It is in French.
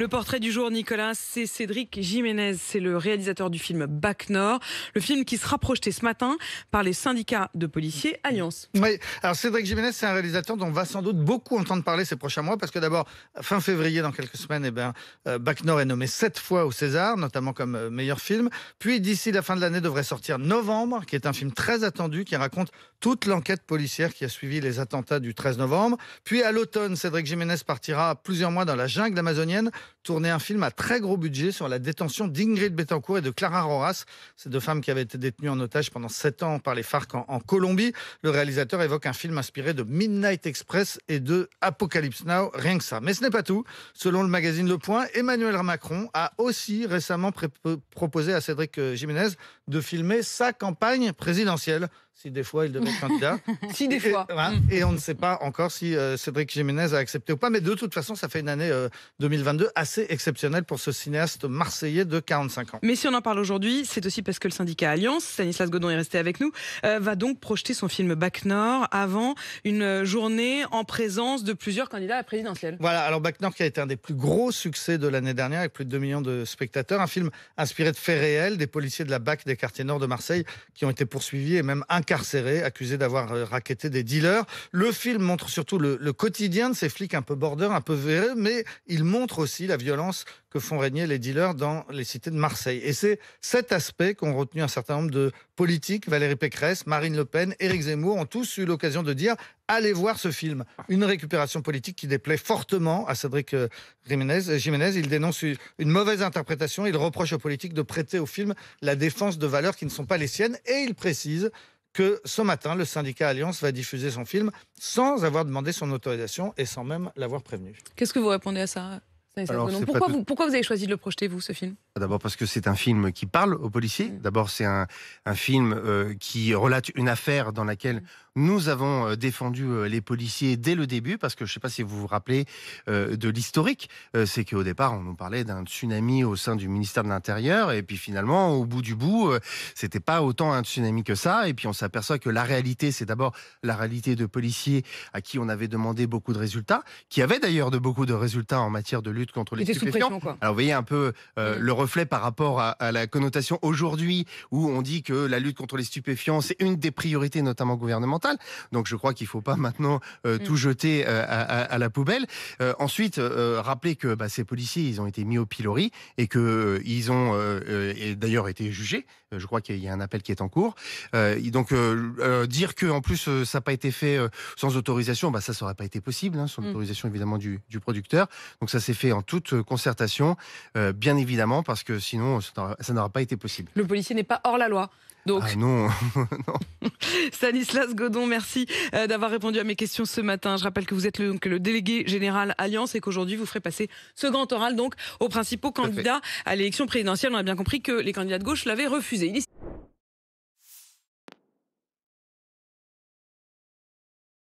Le portrait du jour, Nicolas, c'est Cédric Jiménez. C'est le réalisateur du film Bac Nord, le film qui sera projeté ce matin par les syndicats de policiers Alliance. Oui, alors Cédric Jiménez, c'est un réalisateur dont on va sans doute beaucoup entendre parler ces prochains mois, parce que d'abord, fin février, dans quelques semaines, eh ben, Bac Nord est nommé sept fois au César, notamment comme euh, meilleur film. Puis d'ici la fin de l'année devrait sortir Novembre, qui est un film très attendu, qui raconte toute l'enquête policière qui a suivi les attentats du 13 novembre. Puis à l'automne, Cédric Jiménez partira plusieurs mois dans la jungle amazonienne tourner un film à très gros budget sur la détention d'Ingrid Betancourt et de Clara Roras, ces deux femmes qui avaient été détenues en otage pendant sept ans par les FARC en, en Colombie. Le réalisateur évoque un film inspiré de Midnight Express et de Apocalypse Now, rien que ça. Mais ce n'est pas tout. Selon le magazine Le Point, Emmanuel Macron a aussi récemment proposé à Cédric euh, Jiménez de filmer sa campagne présidentielle, si des fois il devait être candidat. si des fois. Mm. Et, on ne sait pas encore si euh, Cédric Jiménez a accepté ou pas, mais de toute façon, ça fait une année 2022 euh, assez exceptionnelle pour ce cinéaste marseillais de 45 ans. Mais si on en parle aujourd'hui, c'est aussi parce que le syndicat Alliance, Stanislas Godon est resté avec nous, euh, va donc projeter son film Bac Nord avant une journée en présence de plusieurs candidats à la présidentielle. Voilà, alors Bac Nord qui a été un des plus gros succès de l'année dernière avec plus de 2 millions de spectateurs, un film inspiré de faits réels, des policiers de la BAC des les quartiers nord de Marseille qui ont été poursuivis et même incarcérés, accusés d'avoir euh, racketté des dealers. Le film montre surtout le, quotidien de ces flics un peu border, un peu véreux, mais il montre aussi la violence que font régner les dealers dans les cités de Marseille. Et c'est cet aspect qu'ont retenu un certain nombre de politiques. Valérie Pécresse, Marine Le Pen, Éric Zemmour ont tous eu l'occasion de dire allez voir ce film. Une récupération politique qui déplaît fortement à Cédric euh, Jiménez. Euh, Jiménez il dénonce une mauvaise interprétation. Il reproche aux politiques de prêter au film la défense de valeurs qui ne sont pas les siennes. Et il précise que ce matin, le syndicat Alliance va diffuser son film sans avoir demandé son autorisation et sans même l'avoir prévenu. Qu'est-ce que vous répondez à ça pourquoi, vous, pourquoi, vous, avez choisi de le projeter, vous, ce film ah, D'abord parce que c'est un film qui parle aux policiers. D'abord, c'est un, film euh, qui relate une affaire dans laquelle nous avons euh, défendu euh, les policiers dès le début, parce que je ne sais pas si vous vous rappelez de l'historique, C'est c'est qu'au départ, on nous parlait d'un tsunami au sein du ministère de l'Intérieur, et puis finalement, au bout du bout, ce c'était pas autant un tsunami que ça, et puis on s'aperçoit que la réalité, c'est d'abord la réalité de policiers à qui on avait demandé beaucoup de résultats, qui avaient d'ailleurs de beaucoup de résultats en matière de lutte contre les stupéfiants. Alors vous voyez un peu euh, le reflet par rapport à, la connotation aujourd'hui où on dit que la lutte contre les stupéfiants c'est une des priorités notamment gouvernementales. Donc je crois qu'il ne faut pas maintenant euh, mm. tout jeter euh, à, la poubelle. ensuite, rappeler que bah, ces policiers ils ont été mis au pilori et que ils ont d'ailleurs été jugés. Je crois qu'il y a un appel qui est en cours. donc dire que en plus ça n'a pas été fait sans autorisation, bah, ça serait pas été possible hein, sans l'autorisation mm. évidemment du, du producteur. Donc ça s'est fait en toute euh, concertation, euh, bien évidemment, parce que sinon, ça n'aura pas été possible. Le policier n'est pas hors la loi. Donc... Ah non, Stanislas Godon, merci euh, d'avoir répondu à mes questions ce matin. Je rappelle que vous êtes le, le délégué général Alliance et qu'aujourd'hui vous ferez passer ce grand oral donc aux principaux candidats à l'élection présidentielle. On a bien compris que les candidats de gauche l'avaient refusé.